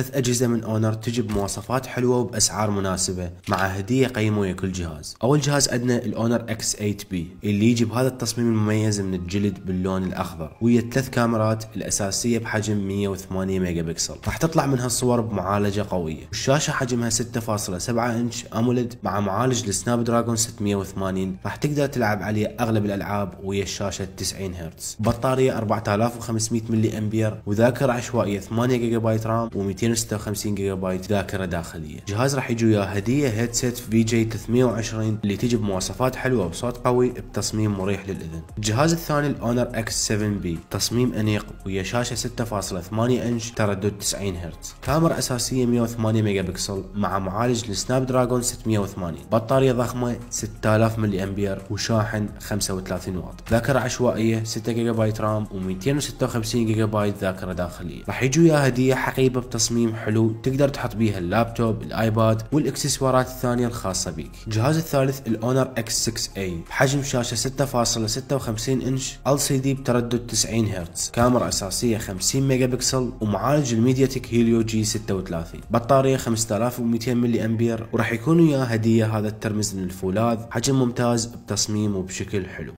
ثلاث أجهزة من أونر تجي بمواصفات حلوة وبأسعار مناسبة مع هدية قيمة ويا كل جهاز أول جهاز عندنا الأونر اكس 8 بي اللي يجي بهذا التصميم المميز من الجلد باللون الأخضر ويا ثلاث كاميرات الأساسية بحجم 108 ميجا بكسل راح تطلع منها الصور بمعالجة قوية والشاشة حجمها 6.7 إنش أمولد مع معالج السناب دراجون 680 راح تقدر تلعب عليه أغلب الألعاب ويا الشاشة 90 هرتز بطارية 4500 ملي أمبير وذاكرة عشوائية 8 جيجا بايت رام و200 256 جيجا بايت ذاكره داخليه جهاز راح يجي وياه هديه هيدسيت في جي 320 اللي تجي بمواصفات حلوه وصوت قوي بتصميم مريح للاذن الجهاز الثاني الاونر اكس 7 بي تصميم انيق ويا شاشه 6.8 انش تردد 90 هرتز كاميرا اساسيه 108 ميجا بكسل مع معالج السناب دراجون 680 بطاريه ضخمه 6000 ملي امبير وشاحن 35 واط ذاكره عشوائيه 6 جيجا بايت رام و256 جيجا بايت ذاكره داخليه راح يجي وياه هديه حقيبه بتصميم تصميم حلو تقدر تحط بيها اللابتوب الايباد والاكسسوارات الثانيه الخاصه بيك الجهاز الثالث الاونر اكس 6 اي بحجم شاشه 6.56 انش ال سي دي بتردد 90 هرتز كاميرا اساسيه 50 ميجا بكسل ومعالج الميديا تك هيليو جي 36 بطاريه 5200 ملي امبير وراح يكون وياه هديه هذا الترمز من الفولاذ حجم ممتاز بتصميم وبشكل حلو